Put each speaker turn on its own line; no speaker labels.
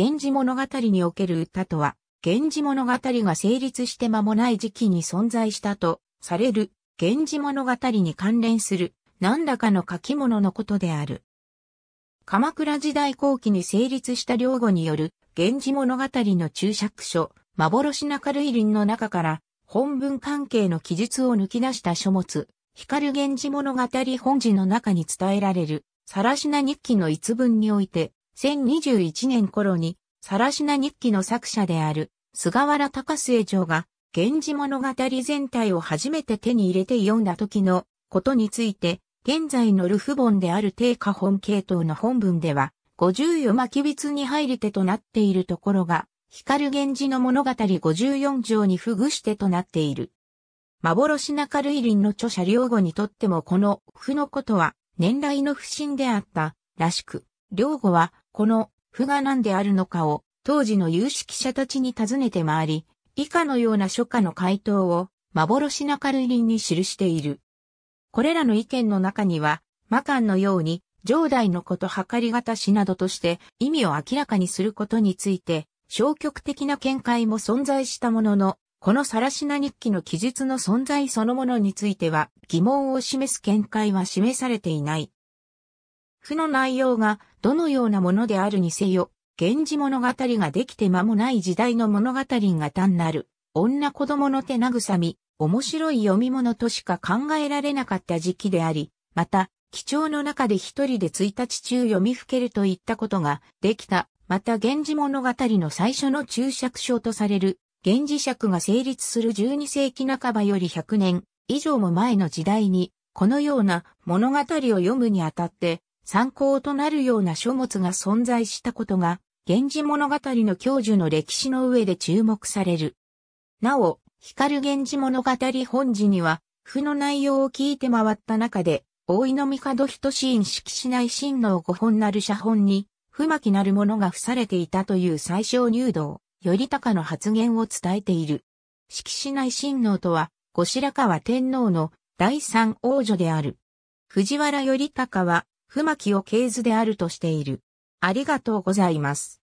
源氏物語における歌とは、源氏物語が成立して間もない時期に存在したとされる源氏物語に関連する何らかの書き物のことである。鎌倉時代後期に成立した両語による源氏物語の注釈書、幻中類林の中から本文関係の記述を抜き出した書物、光源氏物語本字の中に伝えられる、さらしな日記の一文において、1021年頃に、さらしな日記の作者である、菅原隆末城が、源氏物語全体を初めて手に入れて読んだ時のことについて、現在のルフ本である定価本系統の本文では、54巻筆に入り手となっているところが、光源氏の物語54条に不具してとなっている。幻中類林の著者両語にとってもこの、不のことは、年来の不信であった、らしく、両語は、この負が何であるのかを当時の有識者たちに尋ねて回り、以下のような書家の回答を幻中類林に記している。これらの意見の中には、魔漢のように、上代のこと計りがたしなどとして意味を明らかにすることについて、消極的な見解も存在したものの、このサラしな日記の記述の存在そのものについては疑問を示す見解は示されていない。負の内容がどのようなものであるにせよ、源氏物語ができて間もない時代の物語が単なる、女子供の手慰み、面白い読み物としか考えられなかった時期であり、また、貴重の中で一人で一日中読みふけるといったことができた、また源氏物語の最初の注釈書とされる、源氏尺が成立する12世紀半ばより100年以上も前の時代に、このような物語を読むにあたって、参考となるような書物が存在したことが、源氏物語の教授の歴史の上で注目される。なお、光源氏物語本寺には、譜の内容を聞いて回った中で、大井の帝人シーン式しない神の五本なる写本に、不巻なるものが付されていたという最小入道、頼高の発言を伝えている。式しない神のとは、後白河天皇の第三王女である。藤原頼高は、不巻を系図であるとしている。ありがとうございます。